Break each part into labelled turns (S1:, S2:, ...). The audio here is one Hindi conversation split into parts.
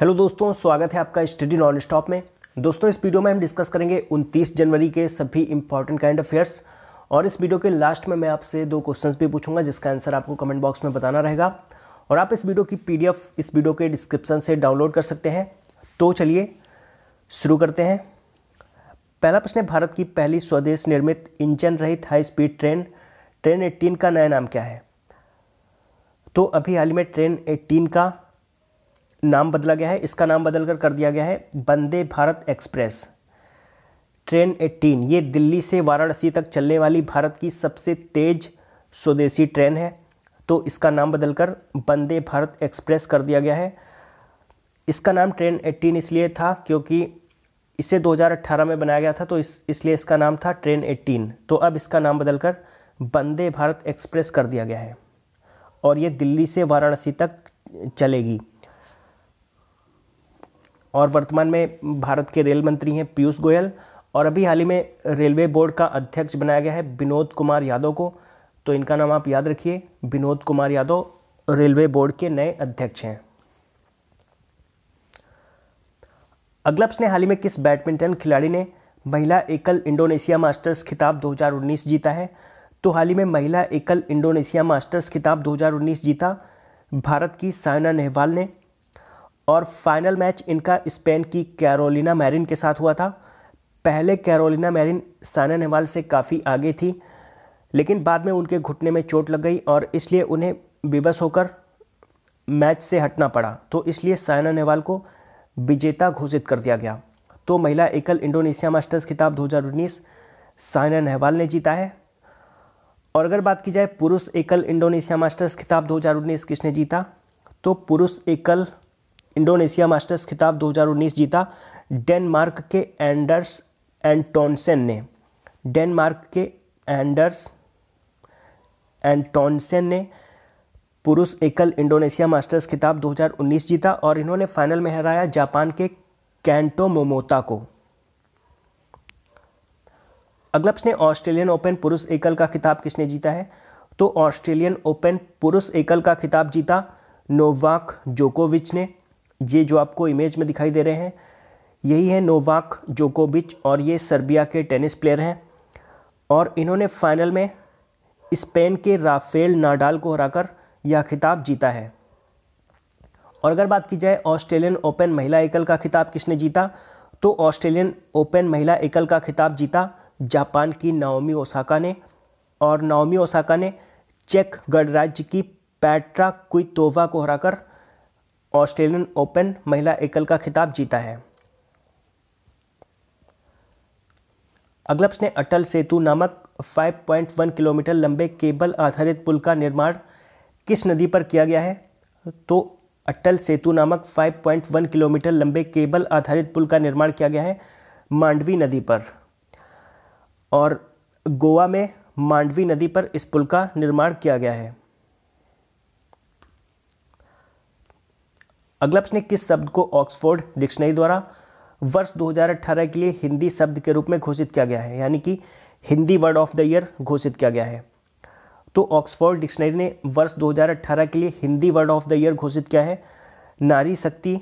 S1: हेलो दोस्तों स्वागत है आपका स्टडी नॉन स्टॉप में दोस्तों इस वीडियो में हम डिस्कस करेंगे 29 जनवरी के सभी इंपॉर्टेंट काइंड अफेयर्स और इस वीडियो के लास्ट में मैं आपसे दो क्वेश्चंस भी पूछूंगा जिसका आंसर आपको कमेंट बॉक्स में बताना रहेगा और आप इस वीडियो की पीडीएफ इस वीडियो के डिस्क्रिप्शन से डाउनलोड कर सकते हैं तो चलिए शुरू करते हैं पहला प्रश्न है भारत की पहली स्वदेश निर्मित इंजन रहित high speed train train eighteen का नया नाम क्या है तो अभी हाल ही में ट्रेन एट्टीन का नाम बदला गया है इसका नाम बदल कर कर दिया गया है वंदे भारत एक्सप्रेस ट्रेन 18 ये दिल्ली से वाराणसी तक चलने वाली भारत की सबसे तेज़ स्वदेशी ट्रेन है तो इसका नाम बदलकर वंदे भारत एक्सप्रेस कर दिया गया है इसका नाम ट्रेन 18 इसलिए था क्योंकि इसे 2018 में बनाया गया था तो इस इसलिए इसका नाम था ट्रेन 18 तो अब इसका नाम बदलकर वंदे भारत एक्सप्रेस कर दिया गया है और ये दिल्ली से वाराणसी तक चलेगी और वर्तमान में भारत के रेल मंत्री हैं पीयूष गोयल और अभी हाल ही में रेलवे बोर्ड का अध्यक्ष बनाया गया है विनोद कुमार यादव को तो इनका नाम आप याद रखिए विनोद कुमार यादव रेलवे बोर्ड के नए अध्यक्ष हैं अगला प्रश्न हाल ही में किस बैडमिंटन खिलाड़ी ने महिला एकल इंडोनेशिया मास्टर्स खिताब 2019 जीता है तो हाल ही में महिला एकल इंडोनेशिया मास्टर्स खिताब 2019 जीता भारत की सायना नेहवाल ने और फाइनल मैच इनका स्पेन की कैरोलिना मैरिन के साथ हुआ था पहले कैरोलिना मैरिन साना नेहवाल से काफ़ी आगे थी लेकिन बाद में उनके घुटने में चोट लग गई और इसलिए उन्हें बेबस होकर मैच से हटना पड़ा तो इसलिए साइना नेहवाल को विजेता घोषित कर दिया गया तो महिला एकल इंडोनेशिया मास्टर्स खिताब 2019 साइना नेहवाल ने जीता है और अगर बात की जाए पुरुष एकल इंडोनेशिया मास्टर्स खिताब 2019 किसने जीता तो पुरुष एकल इंडोनेशिया मास्टर्स खिताब 2019 जीता डेनमार्क के एंडर्स एंटोनसन ने डेनमार्क के एंडर्स एंटोनसन ने पुरुष एकल इंडोनेशिया मास्टर्स खिताब 2019 जीता और इन्होंने फाइनल में हराया जापान के कैंटो मोमोता को अगला प्रश्न ऑस्ट्रेलियन ओपन पुरुष एकल का खिताब किसने जीता है तो ऑस्ट्रेलियन ओपन पुरुष एकल का खिताब जीता नोवाक जोकोविच ने ये जो आपको इमेज में दिखाई दे रहे हैं यही है नोवाक जोकोबिच और ये सर्बिया के टेनिस प्लेयर हैं और इन्होंने फाइनल में स्पेन के राफेल नाडाल को हराकर यह खिताब जीता है और अगर बात की जाए ऑस्ट्रेलियन ओपन महिला एकल का खिताब किसने जीता तो ऑस्ट्रेलियन ओपन महिला एकल का खिताब जीता जापान की नाओमी ओसाका ने और नाओमी ओसाका ने चेक गणराज्य की पैट्रा कुइतोवा को हराकर ऑस्ट्रेलियन ओपन महिला एकल का खिताब जीता है अगला प्रश्न अटल सेतु नामक 5.1 किलोमीटर लंबे केबल आधारित पुल का निर्माण किस नदी पर किया गया है तो अटल सेतु नामक 5.1 किलोमीटर लंबे केबल आधारित पुल का निर्माण किया गया है मांडवी नदी पर और गोवा में मांडवी नदी पर इस पुल का निर्माण किया गया है अगला प्रश्न किस शब्द को ऑक्सफोर्ड डिक्शनरी द्वारा वर्ष 2018 के लिए हिंदी शब्द के रूप में घोषित किया गया है यानी कि Hindi word of the year घोषित किया गया है तो ऑक्सफोर्ड डिक्शनरी ने वर्ष 2018 के लिए Hindi word of the year घोषित किया है नारी शक्ति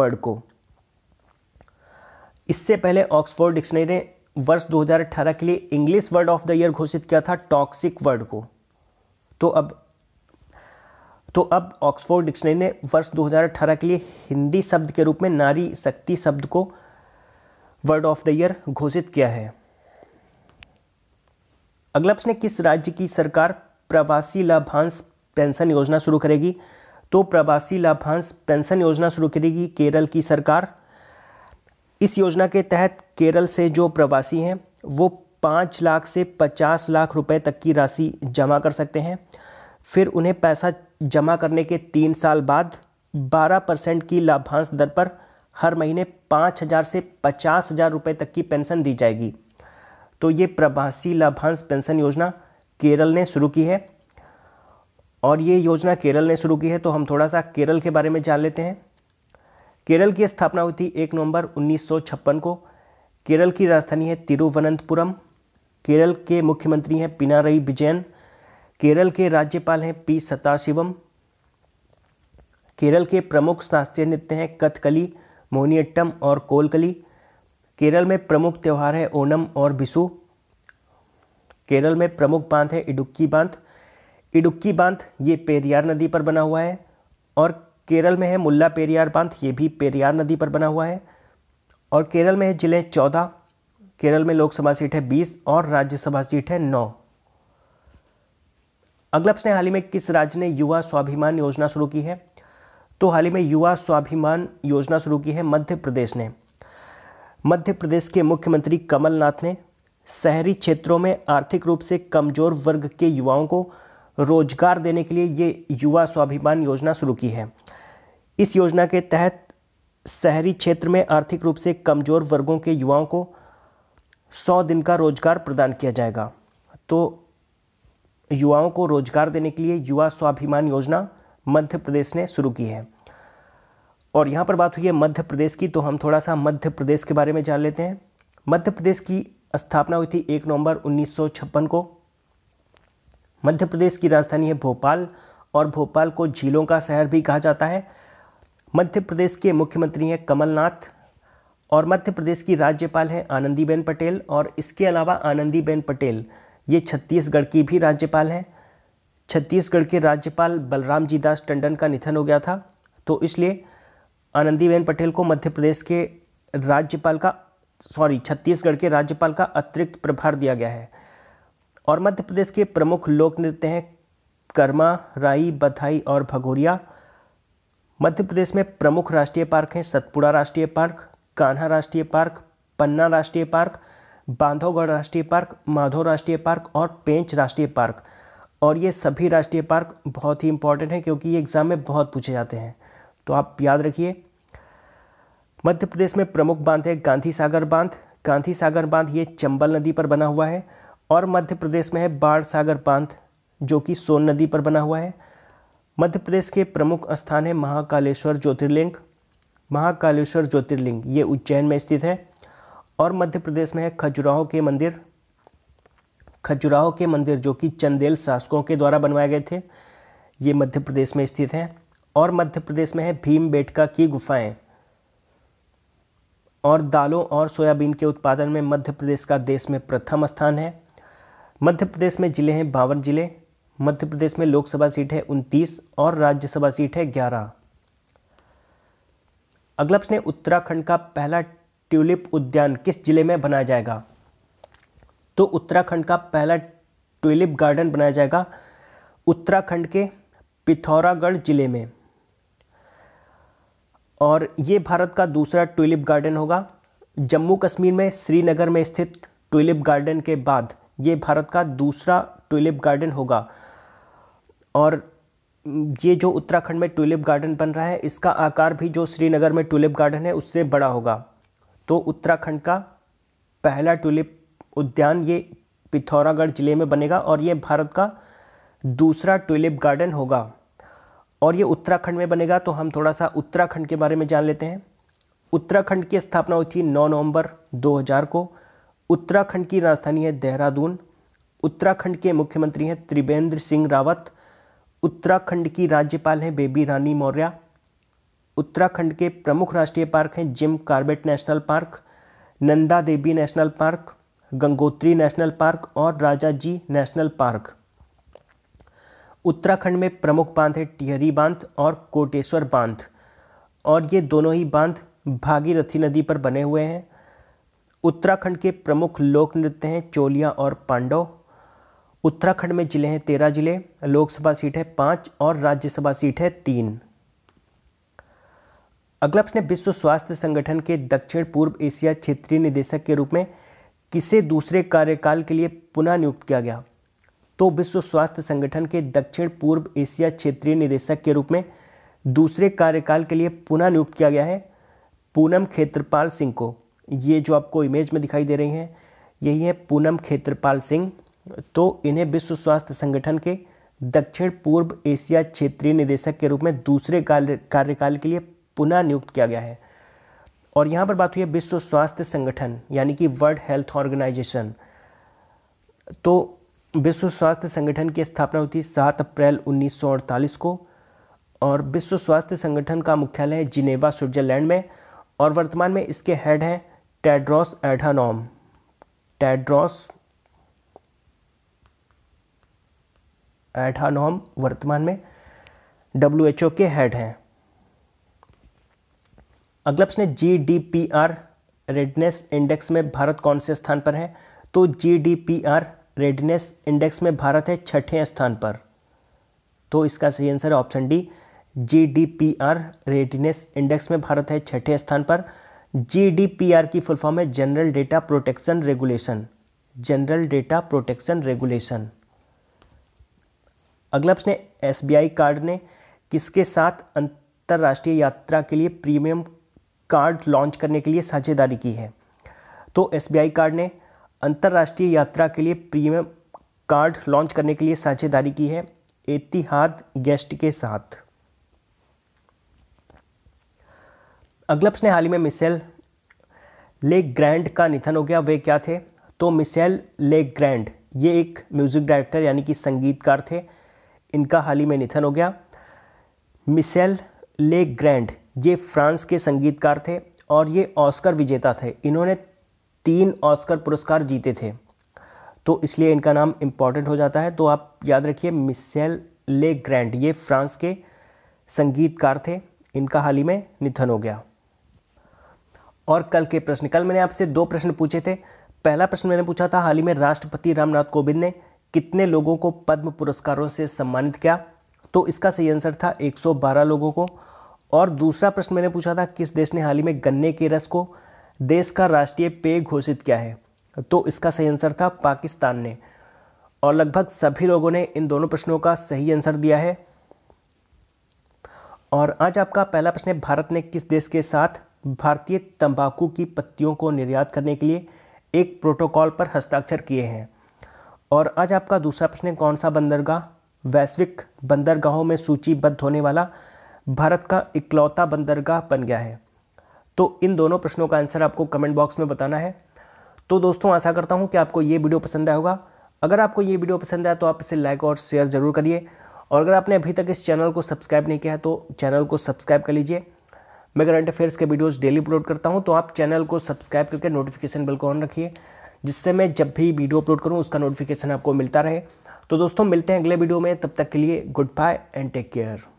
S1: वर्ड को इससे पहले ऑक्सफोर्ड डिक्शनरी ने वर्ष 2018 के लिए English word of the year घोषित किया था टॉक्सिक वर्ड को तो अब तो अब ऑक्सफोर्ड डिक्शनरी ने वर्ष 2018 के लिए हिंदी शब्द के रूप में नारी शक्ति शब्द को वर्ड ऑफ द ईयर घोषित किया है अगला प्रश्न किस राज्य की सरकार प्रवासी लाभांश पेंशन योजना शुरू करेगी तो प्रवासी लाभांश पेंशन योजना शुरू करेगी केरल की सरकार इस योजना के तहत केरल से जो प्रवासी हैं वो पाँच लाख से पचास लाख रुपए तक की राशि जमा कर सकते हैं फिर उन्हें पैसा जमा करने के तीन साल बाद 12 परसेंट की लाभांश दर पर हर महीने पाँच हज़ार से पचास हज़ार रुपये तक की पेंशन दी जाएगी तो ये प्रवासी लाभांश पेंशन योजना केरल ने शुरू की है और ये योजना केरल ने शुरू की है तो हम थोड़ा सा केरल के बारे में जान लेते हैं केरल की स्थापना हुई थी एक नवंबर उन्नीस को केरल की राजधानी है तिरुवनंतपुरम केरल के मुख्यमंत्री हैं पिनारई विजयन केरल के राज्यपाल हैं पी सताशिवम केरल के प्रमुख शास्त्रीय नृत्य हैं कथकली मोनियट्टम और कोलकली केरल में प्रमुख त्यौहार है ओणम और बिशु केरल में प्रमुख बांध है इडुक्की बांध इडुक्की बांध ये पेरियार नदी पर बना हुआ है और केरल में है मुल्ला पेरियार बांध ये भी पेरियार नदी पर बना हुआ है और केरल में है जिले चौदह केरल में लोकसभा सीट है बीस और राज्यसभा सीट है नौ अगला प्रश्न हाल ही में किस राज्य ने युवा स्वाभिमान योजना शुरू की है तो हाल ही में युवा स्वाभिमान योजना शुरू की है मध्य प्रदेश ने मध्य प्रदेश के मुख्यमंत्री कमलनाथ ने शहरी क्षेत्रों में आर्थिक रूप से कमजोर वर्ग के युवाओं को रोजगार देने के लिए ये युवा स्वाभिमान योजना शुरू की है इस योजना के तहत शहरी क्षेत्र में आर्थिक रूप से कमजोर वर्गों के युवाओं को सौ दिन का रोजगार प्रदान किया जाएगा तो युवाओं को रोजगार देने के लिए युवा स्वाभिमान योजना मध्य प्रदेश ने शुरू की है और यहाँ पर बात हुई है मध्य प्रदेश की तो हम थोड़ा सा मध्य प्रदेश के बारे में जान लेते हैं मध्य प्रदेश की स्थापना हुई थी एक नवंबर उन्नीस को मध्य प्रदेश की राजधानी है भोपाल और भोपाल को झीलों का शहर भी कहा जाता है मध्य प्रदेश के मुख्यमंत्री हैं कमलनाथ और मध्य प्रदेश की राज्यपाल हैं आनंदीबेन पटेल और इसके अलावा आनंदीबेन पटेल ये छत्तीसगढ़ की भी राज्यपाल हैं छत्तीसगढ़ के राज्यपाल बलराम जी दास टंडन का निधन हो गया था तो इसलिए आनंदीबेन पटेल को मध्य प्रदेश के राज्यपाल का सॉरी छत्तीसगढ़ के राज्यपाल का अतिरिक्त प्रभार दिया गया है और मध्य प्रदेश के प्रमुख लोक नृत्य हैं कर्मा राई बधाई और भगोरिया मध्य प्रदेश में प्रमुख राष्ट्रीय पार्क हैं सतपुड़ा राष्ट्रीय पार्क कान्हा राष्ट्रीय पार्क पन्ना राष्ट्रीय पार्क बांधवगढ़ राष्ट्रीय पार्क माधो राष्ट्रीय पार्क और पेंच राष्ट्रीय पार्क और ये सभी राष्ट्रीय पार्क बहुत ही इंपॉर्टेंट हैं क्योंकि ये एग्ज़ाम में बहुत पूछे जाते हैं तो आप याद रखिए मध्य प्रदेश में प्रमुख बांध है गांधी सागर बांध गांधी सागर बांध ये चंबल नदी पर बना हुआ है और मध्य प्रदेश में है बाढ़ सागर बांध जो कि सोन नदी पर बना हुआ है मध्य प्रदेश के प्रमुख स्थान है महाकालेश्वर ज्योतिर्लिंग महाकालेश्वर ज्योतिर्लिंग ये उज्जैन में स्थित है और मध्य प्रदेश में है खजुराहो के मंदिर खजुराहो के मंदिर जो कि चंदेल शासकों के द्वारा बनवाए गए थे ये मध्य प्रदेश में स्थित हैं और मध्य प्रदेश में है भीम बेटका की गुफाएं और दालों और सोयाबीन के उत्पादन में मध्य प्रदेश का देश में प्रथम स्थान है मध्य प्रदेश में ज़िले हैं बावन ज़िले मध्य प्रदेश में लोकसभा सीट है उनतीस और राज्यसभा सीट है ग्यारह अगला प्रश्न है उत्तराखंड का पहला ट्यूलिप उद्यान किस जिले में बनाया जाएगा तो उत्तराखंड का पहला ट्यूलिप गार्डन बनाया जाएगा उत्तराखंड के पिथौरागढ़ जिले में और ये भारत का दूसरा ट्यूलिप गार्डन होगा जम्मू कश्मीर में श्रीनगर में स्थित ट्यूलिप गार्डन के बाद ये भारत का दूसरा ट्यूलिप गार्डन होगा और ये जो उत्तराखंड में ट्यूलिप गार्डन बन रहा है इसका आकार भी जो श्रीनगर में ट्यूलिप गार्डन है उससे बड़ा होगा तो उत्तराखंड का पहला ट्यूलिप उद्यान ये पिथौरागढ़ ज़िले में बनेगा और ये भारत का दूसरा ट्यूलिप गार्डन होगा और ये उत्तराखंड में बनेगा तो हम थोड़ा सा उत्तराखंड के बारे में जान लेते हैं उत्तराखंड की स्थापना हुई थी 9 नवंबर 2000 को उत्तराखंड की राजधानी है देहरादून उत्तराखंड के मुख्यमंत्री हैं त्रिवेंद्र सिंह रावत उत्तराखंड की राज्यपाल हैं बेबी रानी मौर्य उत्तराखंड के प्रमुख राष्ट्रीय पार्क हैं Jim Corbett national park Nanda Devi national park Gangotri national park और Rajaji national park Uttarakhand में प्रमुख बांध है टिहरी बांध और कोटेश्वर बांध और ये दोनों ही बांध भागीरथी नदी पर बने हुए हैं उत्तराखंड के प्रमुख लोक नृत्य हैं चोलिया और पांडव उत्तराखंड में ज़िले हैं तेरह ज़िले लोकसभा सीट है पाँच और राज्यसभा सीट है तीन अगला प्रश्न विश्व स्वास्थ्य संगठन के दक्षिण पूर्व एशिया क्षेत्रीय निदेशक के रूप में किसे दूसरे कार्यकाल के लिए पुनः नियुक्त किया गया तो विश्व स्वास्थ्य संगठन के दक्षिण पूर्व एशिया क्षेत्रीय निदेशक के रूप में दूसरे कार्यकाल के लिए पुनः नियुक्त किया गया है पूनम खेत्रपाल सिंह को ये जो आपको इमेज में दिखाई दे रही हैं यही है पूनम खेत्रपाल सिंह तो इन्हें विश्व स्वास्थ्य संगठन के दक्षिण पूर्व एशिया क्षेत्रीय निदेशक के रूप में दूसरे कार्यकाल के लिए पुनः नियुक्त किया गया है और यहाँ पर बात हुई है विश्व स्वास्थ्य संगठन यानी कि वर्ल्ड हेल्थ ऑर्गेनाइजेशन तो विश्व स्वास्थ्य संगठन की स्थापना हुई थी सात अप्रैल उन्नीस को और विश्व स्वास्थ्य संगठन का मुख्यालय है जिनेवा स्विट्जरलैंड में और वर्तमान में इसके हेड हैं टेड्रॉस एडानॉम टेड्रॉस एडानॉम वर्तमान में डब्ल्यू के हेड हैं अगला प्रश्न है आर रेडनेस इंडेक्स में भारत कौन से स्थान पर है तो G D P R readiness index में भारत है छठे स्थान पर तो इसका सही आंसर है option D G D R readiness index में भारत है छठे स्थान पर जी डी पी आर की फुल फॉर्म है general data protection regulation general data protection regulation अगला प्रश्न एस बी आई कार्ड ने किसके साथ अंतर्राष्ट्रीय यात्रा के लिए प्रीमियम कार्ड लॉन्च करने के लिए साझेदारी की है तो एस कार्ड ने अंतर्राष्ट्रीय यात्रा के लिए प्रीमियम कार्ड लॉन्च करने के लिए साझेदारी की है एतिहाद गेस्ट के साथ अगलप्स ने हाल ही में मिसेल ले ग्रैंड का निधन हो गया वे क्या थे तो मिसेल ले ग्रैंड ये एक म्यूज़िक डायरेक्टर यानी कि संगीतकार थे इनका हाल ही में निधन हो गया मिसेल ले ग्रैंड ये फ्रांस के संगीतकार थे और ये ऑस्कर विजेता थे इन्होंने तीन ऑस्कर पुरस्कार जीते थे तो इसलिए इनका नाम इम्पॉर्टेंट हो जाता है तो आप याद रखिए मिसेल ले ग्रैंड ये फ्रांस के संगीतकार थे इनका हाल ही में निधन हो गया और कल के प्रश्न कल मैंने आपसे दो प्रश्न पूछे थे पहला प्रश्न मैंने पूछा था हाल ही में राष्ट्रपति रामनाथ कोविंद ने कितने लोगों को पद्म पुरस्कारों से सम्मानित किया तो इसका सही आंसर था 112 लोगों को और दूसरा प्रश्न मैंने पूछा था किस देश ने हाल ही में गन्ने के रस को देश का राष्ट्रीय पेय घोषित किया है तो इसका सही आंसर था पाकिस्तान ने और लगभग सभी लोगों ने इन दोनों प्रश्नों का सही आंसर दिया है और आज आपका पहला प्रश्न है भारत ने किस देश के साथ भारतीय तंबाकू की पत्तियों को निर्यात करने के लिए एक प्रोटोकॉल पर हस्ताक्षर किए हैं और आज आपका दूसरा प्रश्न है कौन सा बंदरगाह वैश्विक बंदरगाहों में सूचीबद्ध होने वाला भारत का इकलौता बंदरगाह बन गया है तो इन दोनों प्रश्नों का आंसर आपको कमेंट बॉक्स में बताना है तो दोस्तों आशा करता हूँ कि आपको ये वीडियो पसंद आया होगा अगर आपको ये वीडियो पसंद आया तो आप इसे लाइक और शेयर ज़रूर करिए और अगर आपने अभी तक इस चैनल को सब्सक्राइब नहीं किया है तो चैनल को सब्सक्राइब कर लीजिए मैं करंट अफेयर्स के वीडियोस डेली अपलोड करता हूं तो आप चैनल को सब्सक्राइब करके नोटिफिकेशन बेल को ऑन रखिए जिससे मैं जब भी वीडियो अपलोड करूँ उसका नोटिफिकेशन आपको मिलता रहे तो दोस्तों मिलते हैं अगले वीडियो में तब तक के लिए good bye and take care